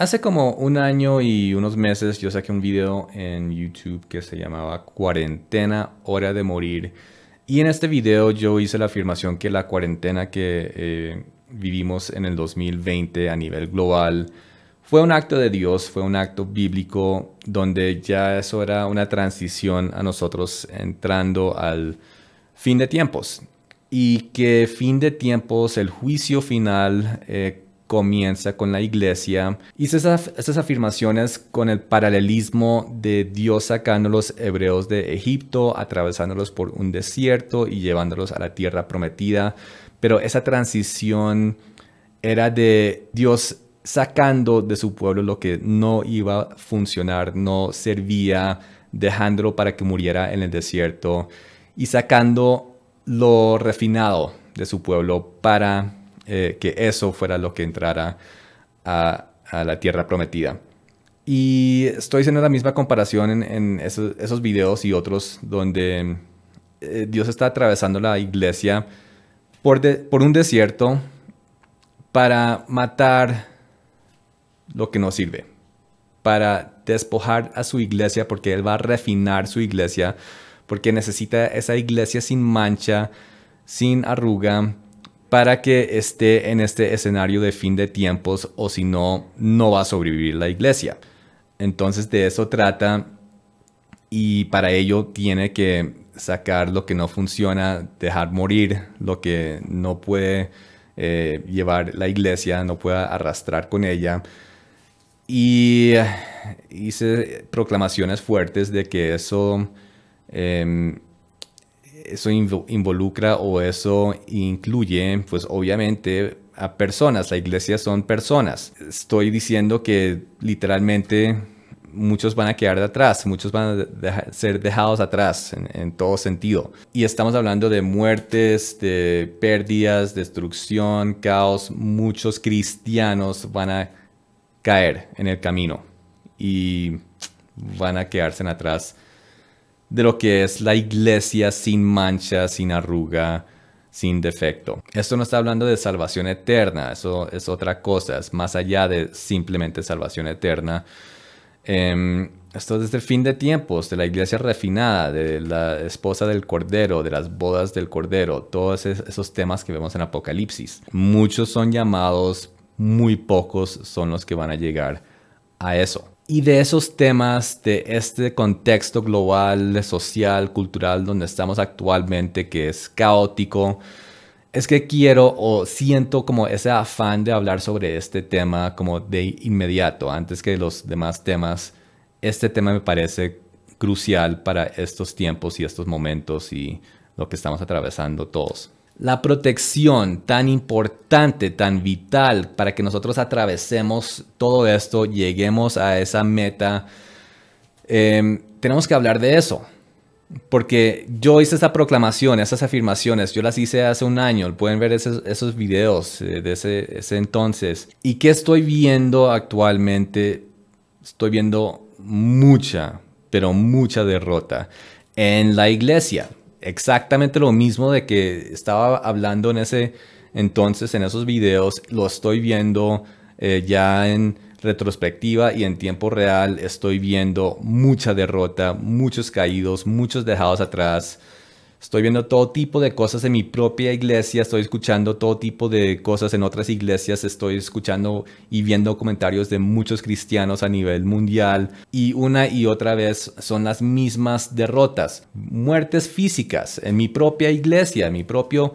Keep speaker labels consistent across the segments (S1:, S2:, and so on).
S1: Hace como un año y unos meses yo saqué un video en YouTube que se llamaba Cuarentena, hora de morir. Y en este video yo hice la afirmación que la cuarentena que eh, vivimos en el 2020 a nivel global fue un acto de Dios, fue un acto bíblico donde ya eso era una transición a nosotros entrando al fin de tiempos. Y que fin de tiempos, el juicio final... Eh, comienza con la iglesia. Hizo esas, esas, afirmaciones con el paralelismo de Dios sacando a los hebreos de Egipto, atravesándolos por un desierto y llevándolos a la tierra prometida. Pero esa transición era de Dios sacando de su pueblo lo que no iba a funcionar, no servía, dejándolo para que muriera en el desierto y sacando lo refinado de su pueblo para eh, que eso fuera lo que entrara a, la tierra prometida. Y estoy haciendo la misma comparación en, esos, videos y otros donde eh, Dios está atravesando la iglesia por un desierto para matar lo que no sirve, para despojar a su iglesia, porque Él va a refinar su iglesia, porque necesita esa iglesia sin mancha, sin arruga, para que esté en este escenario de fin de tiempos o si no, no va a sobrevivir la iglesia. Entonces de eso trata y para ello tiene que sacar lo que no funciona, dejar morir lo que no puede eh, llevar la iglesia, no pueda arrastrar con ella. Y eh, hice proclamaciones fuertes de que eso em, eso involucra o eso incluye, pues obviamente, a personas. La iglesia son personas. Estoy diciendo que literalmente muchos van a quedar de atrás, muchos van a ser dejados atrás en, en, todo sentido. Y estamos hablando de muertes, de pérdidas, destrucción, caos. Muchos cristianos van a caer en el camino y van a quedarse en atrás de lo que es la iglesia sin mancha, sin arruga, sin defecto. Esto no está hablando de salvación eterna, eso es otra cosa, es más allá de simplemente salvación eterna. Em, esto es el fin de tiempos, de la iglesia refinada, de la esposa del Cordero, de las bodas del Cordero, todos esos temas que vemos en Apocalipsis. Muchos son llamados, muy pocos son los que van a llegar a eso y de esos temas, de este contexto global, social, cultural donde estamos actualmente, que es caótico, es que quiero o siento como ese afán de hablar sobre este tema como de inmediato, antes que los demás temas. Este tema me parece crucial para estos tiempos y estos momentos y lo que estamos atravesando todos la protección tan importante, tan vital para que nosotros atravesemos todo esto, lleguemos a esa meta. Em, tenemos que hablar de eso. Porque yo hice esa proclamación, esas afirmaciones, yo las hice hace un año, pueden ver esos, videos eh, de ese, ese entonces. ¿Y qué estoy viendo actualmente? Estoy viendo mucha, pero mucha derrota en la iglesia exactamente lo mismo de que estaba hablando en ese entonces, en esos videos, lo estoy viendo eh, ya en retrospectiva y en tiempo real, estoy viendo mucha derrota, muchos caídos, muchos dejados atrás. Estoy viendo todo tipo de cosas en mi propia iglesia, estoy escuchando todo tipo de cosas en otras iglesias, estoy escuchando y viendo comentarios de muchos cristianos a nivel mundial y una y otra vez son las mismas derrotas, muertes físicas en mi propia iglesia, en mi propio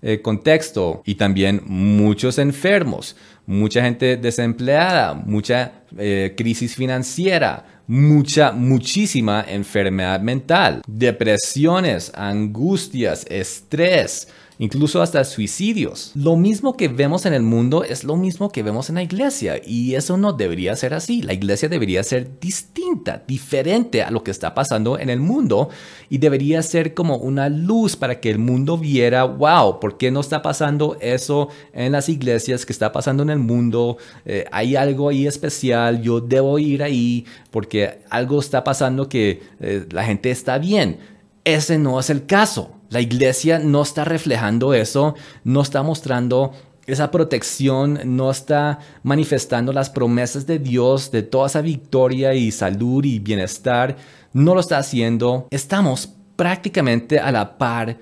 S1: eh, contexto y también muchos enfermos, mucha gente desempleada, mucha eh, crisis financiera, mucha, muchísima enfermedad mental, depresiones, angustias, estrés, incluso hasta suicidios. Lo mismo que vemos en el mundo es lo mismo que vemos en la iglesia y eso no debería ser así. La iglesia debería ser distinta, diferente a lo que está pasando en el mundo y debería ser como una luz para que el mundo viera, wow, ¿por qué no está pasando eso en las iglesias que está pasando en el mundo? Eh, hay algo ahí especial, yo debo ir ahí porque algo está pasando que eh, la gente está bien ese no es el caso. La iglesia no está reflejando eso, no está mostrando esa protección, no está manifestando las promesas de Dios, de toda esa victoria y salud y bienestar. No lo está haciendo. Estamos prácticamente a la par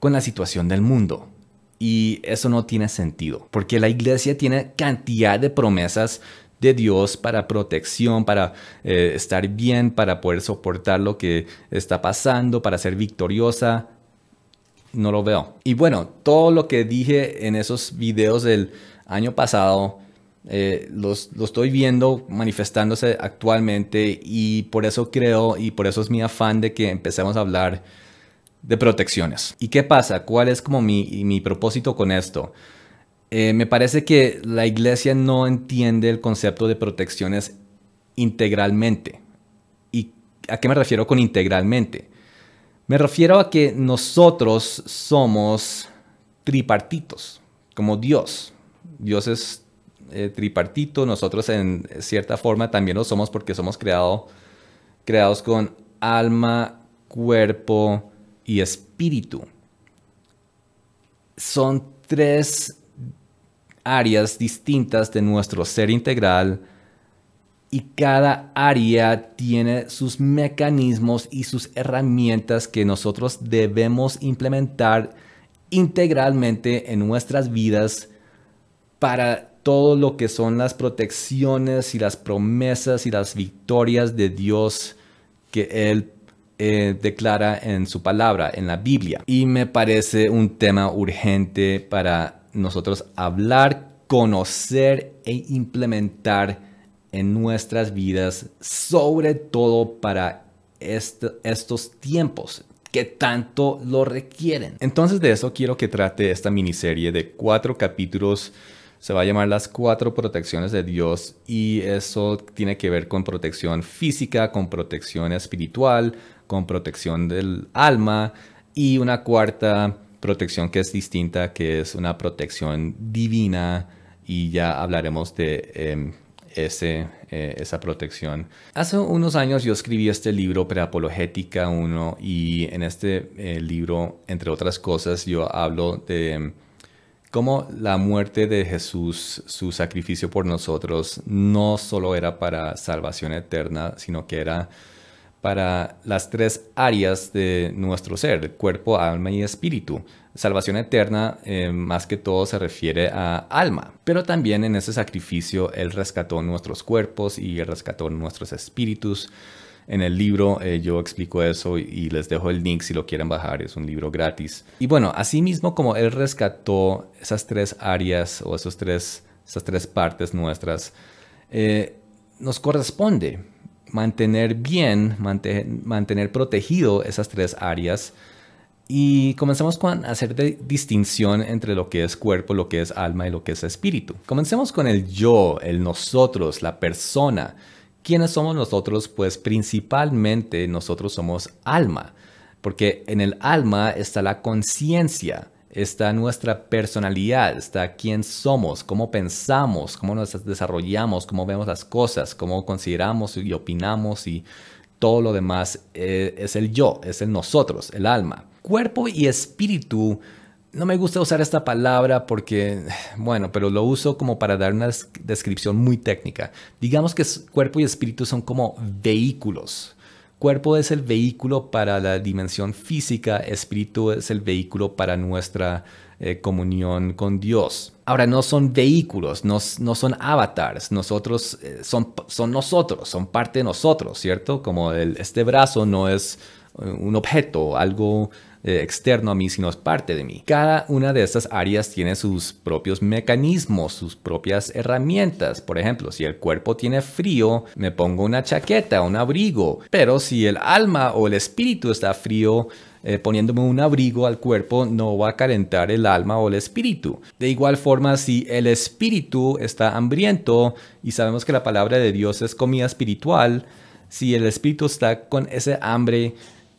S1: con la situación del mundo. Y eso no tiene sentido, porque la iglesia tiene cantidad de promesas de Dios para protección, para eh, estar bien, para poder soportar lo que está pasando, para ser victoriosa. No lo veo. Y bueno, todo lo que dije en esos videos del año pasado, eh, lo estoy viendo manifestándose actualmente y por eso creo y por eso es mi afán de que empecemos a hablar de protecciones. ¿Y qué pasa? ¿Cuál es como mi propósito con esto? Eh, me parece que la iglesia no entiende el concepto de protecciones integralmente. ¿Y a qué me refiero con integralmente? Me refiero a que nosotros somos tripartitos, como Dios. Dios es eh, tripartito, nosotros en cierta forma también lo somos porque somos creados con alma, cuerpo y espíritu. Son tres áreas distintas de nuestro ser integral y cada área tiene sus mecanismos y sus herramientas que nosotros debemos implementar integralmente en nuestras vidas para todo lo que son las protecciones y las promesas y las victorias de Dios que Él eh, declara en su palabra, en la Biblia. Y me parece un tema urgente para nosotros hablar, conocer e implementar en nuestras vidas, sobre todo para estos tiempos que tanto lo requieren. Entonces de eso quiero que trate esta miniserie de cuatro capítulos. Se va a llamar las cuatro protecciones de Dios y eso tiene que ver con protección física, con protección espiritual, con protección del alma y una cuarta protección que es distinta, que es una protección divina, y ya hablaremos de em, ese, eh, esa protección. Hace unos años yo escribí este libro, Preapologética 1, y en este eh, libro, entre otras cosas, yo hablo de em, cómo la muerte de Jesús, su sacrificio por nosotros, no solo era para salvación eterna, sino que era para las tres áreas de nuestro ser, cuerpo, alma y espíritu. Salvación eterna eh, más que todo se refiere a alma, pero también en ese sacrificio Él rescató nuestros cuerpos y Él rescató nuestros espíritus. En el libro eh, yo explico eso y les dejo el link si lo quieren bajar, es un libro gratis. Y bueno, así mismo como Él rescató esas tres áreas o esos tres, esas tres partes nuestras, eh, nos corresponde mantener bien, mantener protegido esas tres áreas. Y comencemos con hacer distinción entre lo que es cuerpo, lo que es alma y lo que es espíritu. Comencemos con el yo, el nosotros, la persona. ¿Quiénes somos nosotros? Pues principalmente nosotros somos alma, porque en el alma está la conciencia está nuestra personalidad, está quién somos, cómo pensamos, cómo nos desarrollamos, cómo vemos las cosas, cómo consideramos y opinamos y todo lo demás eh, es el yo, es el nosotros, el alma. Cuerpo y espíritu. No me gusta usar esta palabra porque, bueno, pero lo uso como para dar una descripción muy técnica. Digamos que cuerpo y espíritu son como vehículos cuerpo es el vehículo para la dimensión física, espíritu es el vehículo para nuestra eh, comunión con Dios. Ahora, no son vehículos, no, son avatars, nosotros eh, son, son nosotros, son parte de nosotros, ¿cierto? Como el, este brazo no es eh, un objeto, algo eh, externo a mí, sino es parte de mí. Cada una de estas áreas tiene sus propios mecanismos, sus propias herramientas. Por ejemplo, si el cuerpo tiene frío, me pongo una chaqueta, un abrigo. Pero si el alma o el espíritu está frío, eh, poniéndome un abrigo al cuerpo no va a calentar el alma o el espíritu. De igual forma, si el espíritu está hambriento y sabemos que la palabra de Dios es comida espiritual, si el espíritu está con ese hambre,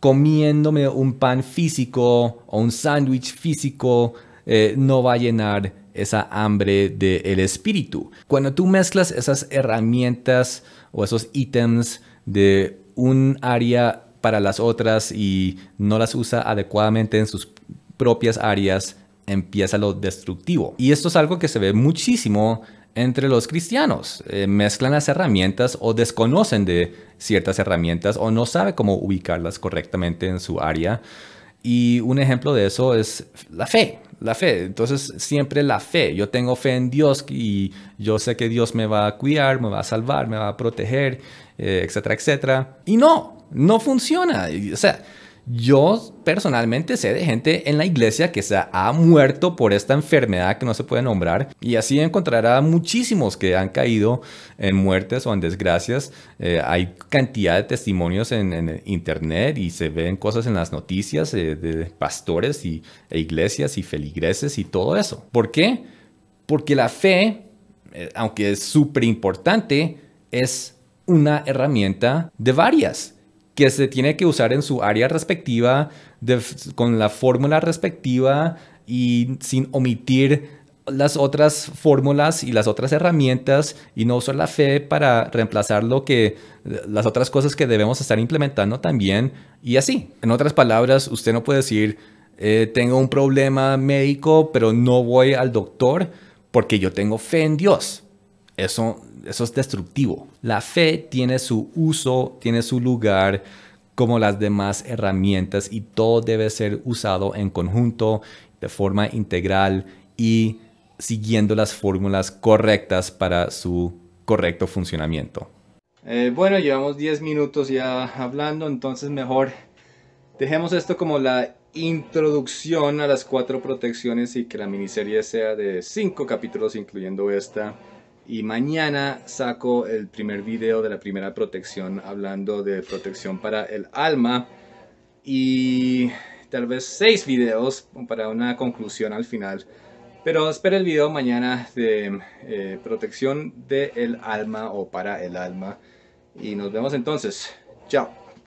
S1: comiéndome un pan físico o un sándwich físico eh, no va a llenar esa hambre del espíritu. Cuando tú mezclas esas herramientas o esos ítems de un área para las otras y no las usa adecuadamente en sus propias áreas, empieza lo destructivo. Y esto es algo que se ve muchísimo entre los cristianos. Eh, mezclan las herramientas o desconocen de ciertas herramientas o no sabe cómo ubicarlas correctamente en su área. Y un ejemplo de eso es la fe, la fe. Entonces siempre la fe. Yo tengo fe en Dios y yo sé que Dios me va a cuidar, me va a salvar, me va a proteger, eh, etcétera, etcétera. Y no, no funciona. O sea, yo personalmente sé de gente en la iglesia que se ha muerto por esta enfermedad que no se puede nombrar y así encontrará muchísimos que han caído en muertes o en desgracias. Eh, hay cantidad de testimonios en, internet y se ven cosas en las noticias eh, de pastores y, e iglesias y feligreses y todo eso. ¿Por qué? Porque la fe, eh, aunque es súper importante, es una herramienta de varias que se tiene que usar en su área respectiva, con la fórmula respectiva y sin omitir las otras fórmulas y las otras herramientas y no usar la fe para reemplazar lo que las otras cosas que debemos estar implementando también y así. En otras palabras, usted no puede decir eh, tengo un problema médico, pero no voy al doctor porque yo tengo fe en Dios. Eso, es destructivo. La fe tiene su uso, tiene su lugar como las demás herramientas y todo debe ser usado en conjunto, de forma integral y siguiendo las fórmulas correctas para su correcto funcionamiento. Eh, bueno, llevamos 10 minutos ya hablando, entonces mejor dejemos esto como la introducción a las cuatro protecciones y que la miniserie sea de cinco capítulos, incluyendo esta. Y mañana saco el primer video de la primera protección hablando de protección para el alma. Y tal vez seis videos para una conclusión al final. Pero espera el video mañana de eh, protección del el alma o para el alma. Y nos vemos entonces. Chao.